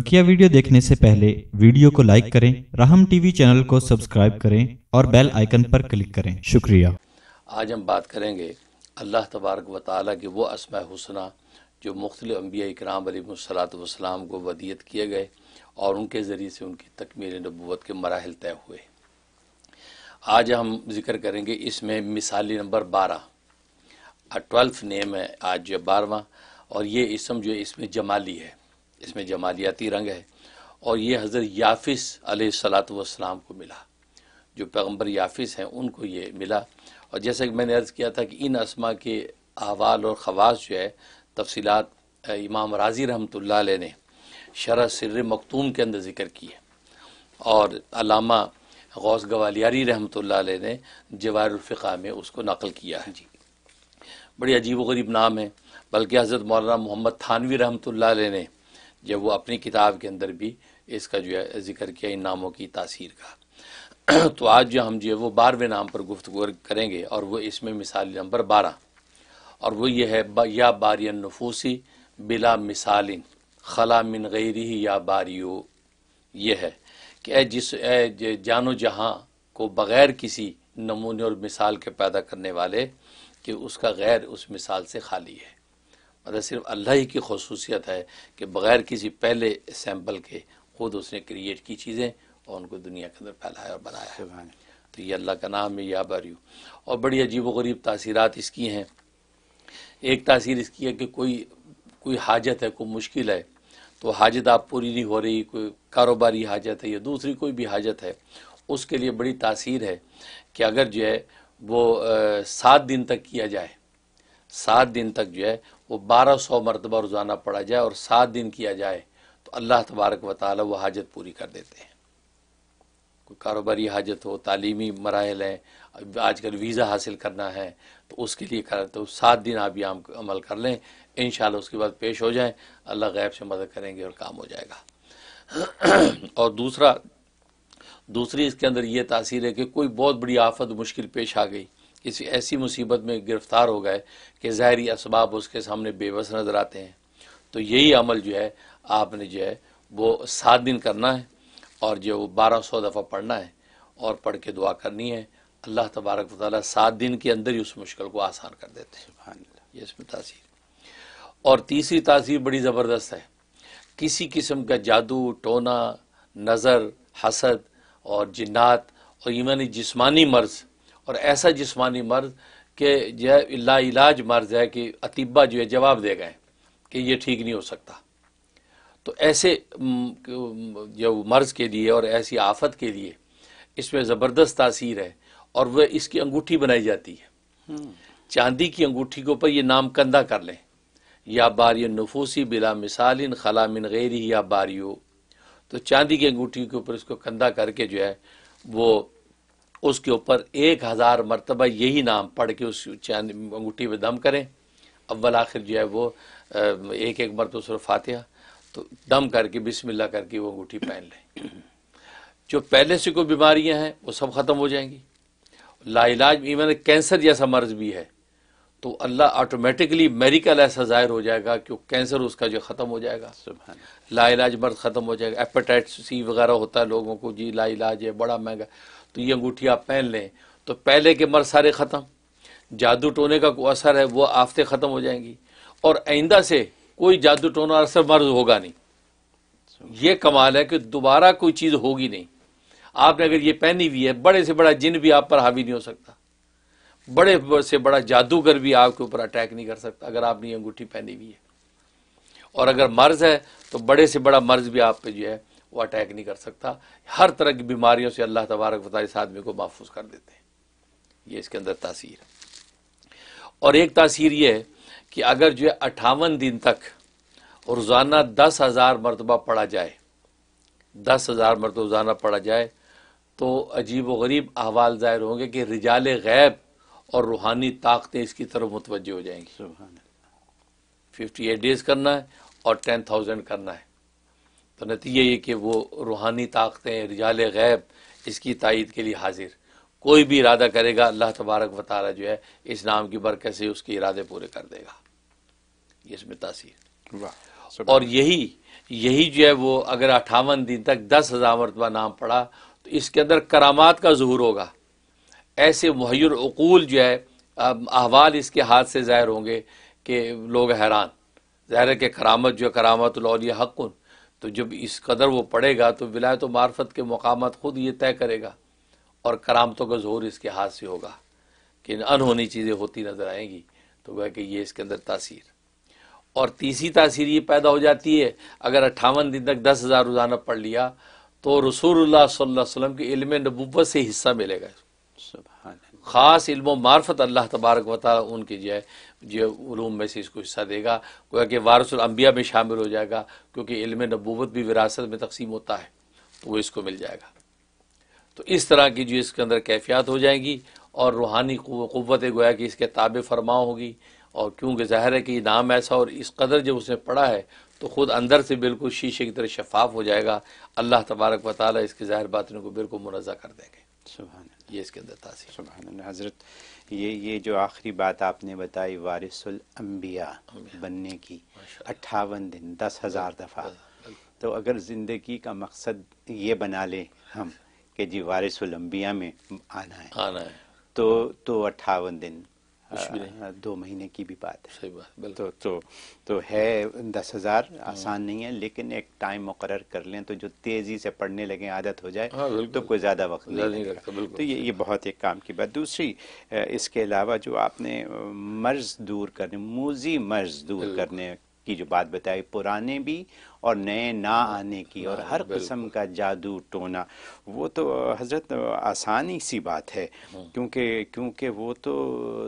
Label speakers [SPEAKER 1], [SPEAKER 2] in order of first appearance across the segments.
[SPEAKER 1] बकिया वीडियो देखने से पहले वीडियो को लाइक करें राहम टीवी चैनल को सब्सक्राइब करें और बेल आइकन पर क्लिक करें शुक्रिया
[SPEAKER 2] आज हम बात करेंगे अल्लाह तबारक व ताली के वो असमा हुसना जो मुख्तल अम्बिया इकराम वसलाम को वदियत किए गए और उनके ज़रिए से उनकी तकमील नबूत के मराहल तय हुए आज हम जिक्र करेंगे इसमें मिसाली नंबर बारह ट्वेल्थ नेम है आज बारहवा और ये इसम जो इसमें जमाली है इसमें जमालियाती रंग है और ये हज़रत याफिस सलात को मिला जो पैगम्बर याफिस हैं उनको ये मिला और जैसा कि मैंने अर्ज़ किया था कि इन असमा के अहवाल और खवास जो है तफसीत इमाम राजी रहमत ने शरा सिर मखतूम के अंदर ज़िक्र की है और अलामा गौस गवालियारी रहमत ने जवारफ़ा में उसको नकल किया है जी बड़ी अजीब व गरीब नाम है बल्कि हज़रत मौलाना मोहम्मद थानवी रहमत ने जब वो अपनी किताब के अंदर भी इसका जो है जिक्र किया इन नामों की तासीर का तो आज जो हम जो है वो बारहवें नाम पर गुफ्तु करेंगे और वो इसमें मिसाल नंबर बारह और वो ये है बा, या बारियन नफूसी बिला मिसालिन खला मिन गैरी या बारियो ये है कि ए जिस ए जानो जहाँ को बग़ैर किसी नमूने और मिसाल के पैदा करने वाले कि उसका गैर उस मिसाल से खाली है मतलब सिर्फ अल्लाह ही की खसूसियत है कि बग़ैर किसी पहले सैम्पल के ख़ुद उसने क्रिएट की चीज़ें और उनको दुनिया के अंदर फैलाया और बनाया तो ये अल्लाह का नाम है या बारी और बड़ी अजीब व गरीब तासीरत इसकी हैं एक तासीर इसकी है कि कोई कोई हाजत है कोई मुश्किल है तो हाजत आप पूरी नहीं हो रही कोई कारोबारी हाजत है या दूसरी कोई भी हाजत है उसके लिए बड़ी तासीर है कि अगर जो है वो सात दिन तक किया जाए सात दिन तक जो है वो बारह सौ मरतबा रोज़ाना पढ़ा जाए और सात दिन किया जाए तो अल्लाह तबारक व ताली वह हाजत पूरी कर देते हैं कोई कारोबारी हाजत हो तालीमी मराहल हैं आजकल वीज़ा हासिल करना है तो उसके लिए कर तो सात दिन आप ये अमल कर लें इन उसके बाद पेश हो जाएँ अल्लाह गैब से मदद करेंगे और काम हो जाएगा और दूसरा दूसरी इसके अंदर ये तासीर है कि कोई बहुत बड़ी आफत मुश्किल पेश आ गई किसी ऐसी मुसीबत में गिरफ्तार हो गए कि ज़ाहरी इसबाब उसके सामने बेबस नज़र आते हैं तो यही अमल जो है आपने जो है वो सात दिन करना है और जो वो बारह सौ दफ़ा पढ़ना है और पढ़ के दुआ करनी है अल्लाह तबारक वाली सात दिन के अंदर ही उस मुश्किल को आसान कर देते हैं ये इसमें तासीर और तीसरी तासीर बड़ी ज़बरदस्त है किसी किस्म का जादू टोना नज़र हसद और जिन्नात और ईमानी जिस्मानी मर्ज़ और ऐसा जिसमानी मर्ज के जो है ला इलाज मर्ज है कि अतिबा जो है जवाब दे गए कि ये ठीक नहीं हो सकता तो ऐसे जो मर्ज के लिए और ऐसी आफत के लिए इसमें ज़बरदस्त तासीर है और वह इसकी अंगूठी बनाई जाती है हम्म। चांदी की अंगूठी के ऊपर ये नाम कंधा कर लें या बारी नफूसी बिला इन खला मिन गैरी या बारियो तो चांदी की अंगूठी के ऊपर इसको कंधा करके जो है वो उसके ऊपर एक हज़ार मरतबा यही नाम पढ़ के उस चैन अंगूठी में दम करें अव्वल आखिर जो है वो एक एक मरत सिर्फ फातिहा तो दम करके बिस्मिल्लाह करके वो अंगूठी पहन लें जो पहले से कोई बीमारियां हैं वो सब ख़त्म हो जाएंगी लाइलाज इवन कैंसर जैसा मर्ज भी है तो अल्लाह ऑटोमेटिकली मेरिकल ऐसा ज़ाहिर हो जाएगा कि कैंसर उसका जो ख़त्म हो जाएगा लाइलाज मर्ज ख़त्म हो जाएगा एपेटाइट सी वगैरह होता है लोगों को जी लाइलाज है बड़ा महंगा तो ये अंगूठी आप पहन लें तो पहले के मर्ज सारे ख़त्म जादू टोने का कोई असर है वह आफतें ख़त्म हो जाएंगी और आइंदा से कोई जादू टोना असर मर्ज होगा नहीं ये कमाल है कि दोबारा कोई चीज़ होगी नहीं आपने अगर ये पहनी हुई है बड़े से बड़ा जिन भी आप पर हावी नहीं हो सकता बड़े से बड़ा जादूगर भी आपके ऊपर अटैक नहीं कर सकता अगर आपने ये अंगूठी पहनी हुई है और अगर मर्ज है तो बड़े से बड़ा मर्ज भी आप पे जो है वो अटैक नहीं कर सकता हर तरह की बीमारियों से अल्लाह तबारक बताए इस आदमी को महफूज कर देते हैं ये इसके अंदर तासीर और एक तासीर ये है कि अगर जो है अट्ठावन दिन तक रोज़ाना दस हज़ार मरतबा पढ़ा जाए दस हज़ार मरतबा रोज़ाना पढ़ा जाए तो अजीब व गरीब अहवाल ज़ाहिर होंगे कि रिजाल गैब और रूहानी ताकतें इसकी तरफ मुतवजह हो जाएंगी फिफ्टी एट डेज़ करना है और टेन थाउजेंड करना है तो नतीजे ये कि वो रूहानी ताकतें रिजाल गैब इसकी तइद के लिए हाजिर कोई भी इरादा करेगा अल्लाह तबारक व तारा जो है इस नाम की बरकत से उसके इरादे पूरे कर देगा ये इसमें तासीर और यही यही जो है वो अगर अठावन दिन तक दस हज़ार मरतबा नाम पड़ा तो इसके अंदर करामात का जहूर होगा ऐसे महयर अकूल जो है अहवाल इसके हाथ से ज़ाहिर होंगे कि लोग हैरान ज़ाहिर के करामत जो है करामत हक़ुन तो जब इस कदर वो पड़ेगा तो विलायत मार्फत के मकाम खुद ये तय करेगा और करामतों का जोर इसके हाथ से होगा कि अनहोनी चीज़ें होती नज़र आएंगी तो वह कि ये इसके अंदर तासीर और तीसरी तासीर ये पैदा हो जाती है अगर अट्ठावन दिन तक दस हज़ार रोज़ाना पढ़ लिया तो रसूल सल्लम के इलम नबूबत से हिस्सा मिलेगा सुबह ख़ास इल्म मार्फत अल्लाह तबारक व ताली उनके जो है जो ूम में से इसको हिस्सा देगा गोया कि वारसम्बिया में शामिल हो जाएगा क्योंकि इल्म नबूत भी विरासत में तकसीम होता है तो वो इसको मिल जाएगा तो इस तरह की जो इसके अंदर कैफियात हो जाएंगी और रूहानी क़वत गोया कि इसके ताब फरमा होगी और क्योंकि ज़ाहिर है कि नाम ऐसा और इस कदर जब उसने पढ़ा है तो ख़ुद अंदर से बिल्कुल शीशे की तरह शफाफ हो जाएगा अल्लाह तबारक व ताली इसके ज़ाहिर बातों को बिल्कुल मुनज़ा कर देंगे ये
[SPEAKER 1] इसके अंदर तासीर सुबह हज़रत ये ये जो आखिरी बात आपने बताई वारिसम्बिया बनने की अट्ठावन दिन दस हज़ार दफ़ा तो अगर ज़िंदगी का मकसद ये बना ले हम कि जी वारिसम्बिया में आना है आना है तो तो अट्ठावन दिन कुछ भी हाँ। नहीं हाँ, दो महीने की भी बात है सही बात तो तो तो है दस हजार हाँ। आसान नहीं है लेकिन एक टाइम मुकर कर लें तो जो तेजी से पढ़ने लगे आदत हो जाए हाँ, तो कोई ज्यादा वक्त नहीं, नहीं लगता तो ये ये बहुत एक काम की बात दूसरी इसके अलावा जो आपने मर्ज दूर करने मोजी मर्ज दूर करने की जो बात बताई पुराने भी और नए ना आने की और हाँ, हर किस्म का जादू टोना वो तो हजरत आसानी सी बात है हम्म। क्योंकि क्योंकि वो तो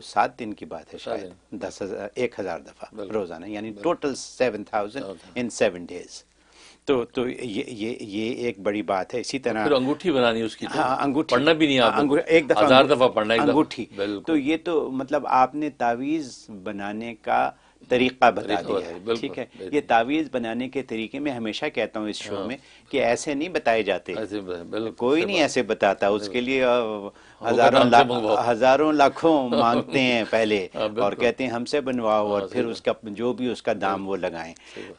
[SPEAKER 1] सात दिन की बात है शायद दस हजार एक हजार दफ़ा रोज़ाना यानी total seven thousand in seven days तो तो ये ये ये एक बड़ी बात है इसी तरह तो
[SPEAKER 2] अंगूठी बनानी उसकी तो हाँ अंगूठी पढ़ना भी नहीं हाँ, आप एक दफा हजार दफा पढ़ना अंगूठी तो
[SPEAKER 1] ये तो मतलब आपने तावीज़ बनाने का तरीका बता दिया है ठीक है ये तावीज़ बनाने के तरीके में हमेशा कहता हूँ इस शो हाँ। में कि ऐसे नहीं बताए जाते कोई नहीं ऐसे बताता उसके लिए हजारों लाख हजारों लाखों हाँ, मांगते हैं पहले हाँ, और कहते हैं हमसे बनवाओ और फिर उसका जो भी उसका दाम वो लगाएं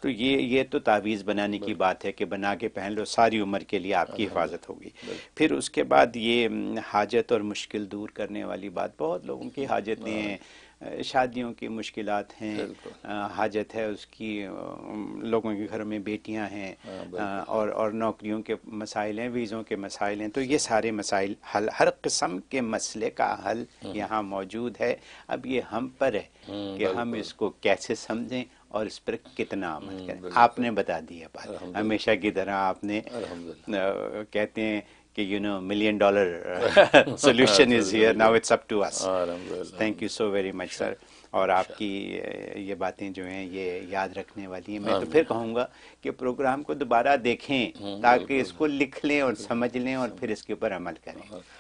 [SPEAKER 1] तो ये ये तो तावीज़ बनाने की बात है कि बना के पहन लो सारी उम्र के लिए आपकी हिफाजत होगी फिर उसके बाद ये हम्म, हाजत और मुश्किल दूर करने वाली बात बहुत लोगों की हाजतें हैं शादियों की मुश्किल हैं हाजत है उसकी लोगों के घरों में बेटियां हैं हाँ, और और नौकरियों के मसाइल हैं वीज़ों के मसाइल हैं तो ये सारे मसाइल हल हर किस्म के मसले का हल हम्म। यहाँ मौजूद है अब ये हम पर है हम्म, कि हम इसको कैसे समझें और इस पर कितना अमल हम्म, करें आपने बता दिया बात हमेशा की तरह आपने कहते हैं you know million dollar solution is here now it's up to us thank you so very much sir और आपकी uh, ये बातें जो हैं ये याद रखने वाली हैं मैं तो फिर कहूँगा कि प्रोग्राम को दोबारा देखें हम्म, ताकि इसको लिख लें और समझ लें और फिर इसके ऊपर अमल करें हाँ।